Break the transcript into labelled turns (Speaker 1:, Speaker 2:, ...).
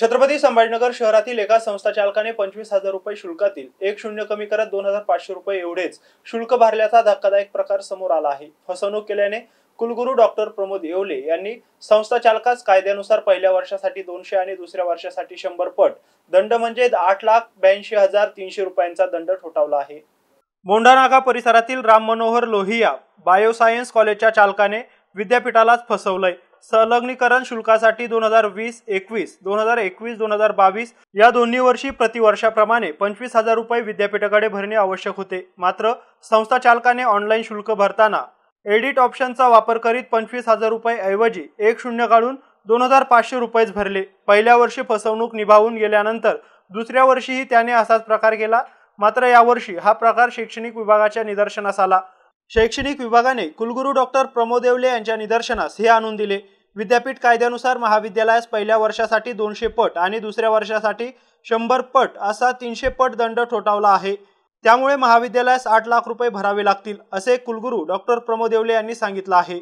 Speaker 1: छत्रपती संभाजीनगर शहरातील एका संस्था चालकाने पंचवीस हजार रुपये शुल्कातील एक शून्य कमी करत दोन हजार पाचशे रुपये एवढेच शुल्क भरल्याचा धक्कादायक प्रकार समोर आला आहे फसवणूक केल्याने कुलगुरू डॉक्टर प्रमोद येवले यांनी संस्था चालकास कायद्यानुसार पहिल्या वर्षासाठी दोनशे आणि दुसऱ्या वर्षासाठी शंभर पट दंड म्हणजे आठ लाख ब्याऐंशी हजार तीनशे रुपयांचा दंड ठोठावला आहे मोंढानागा परिसरातील राम मनोहर लोहिया बायोसायन्स कॉलेजच्या चालकाने विद्यापीठालाच फसवलंय संलग्नीकरण शुल्कासाठी दोन हजार वीस एकवीस दोन हजार एकवीस दोन हजार बावीस या दोन्ही वर्षी प्रतिवर्षाप्रमाणे पंचवीस हजार रुपये विद्यापीठाकडे भरणे आवश्यक होते मात्र संस्था चालकाने ऑनलाईन शुल्क भरताना एडिट ऑप्शनचा वापर करीत पंचवीस हजार रुपये ऐवजी एक शून्य काढून दोन हजार पाचशे रुपयेच भरले पहिल्या वर्षी फसवणूक निभावून गेल्यानंतर दुसऱ्या वर्षीही त्याने असाच प्रकार केला मात्र यावर्षी हा प्रकार शैक्षणिक विभागाच्या निदर्शनास आला शैक्षणिक विभागाने कुलगुरू डॉक्टर प्रमोद यांच्या निदर्शनास हे आणून दिले विद्यापीठ कायद्यानुसार महाविद्यालयास पहिल्या वर्षासाठी दोनशे पट आणि दुसऱ्या वर्षासाठी शंभर पट असा तीनशे पट दंड ठोठावला आहे त्यामुळे महाविद्यालयास आठ लाख रुपये भरावे लागतील असे कुलगुरू डॉक्टर प्रमोद येवले यांनी सांगितलं आहे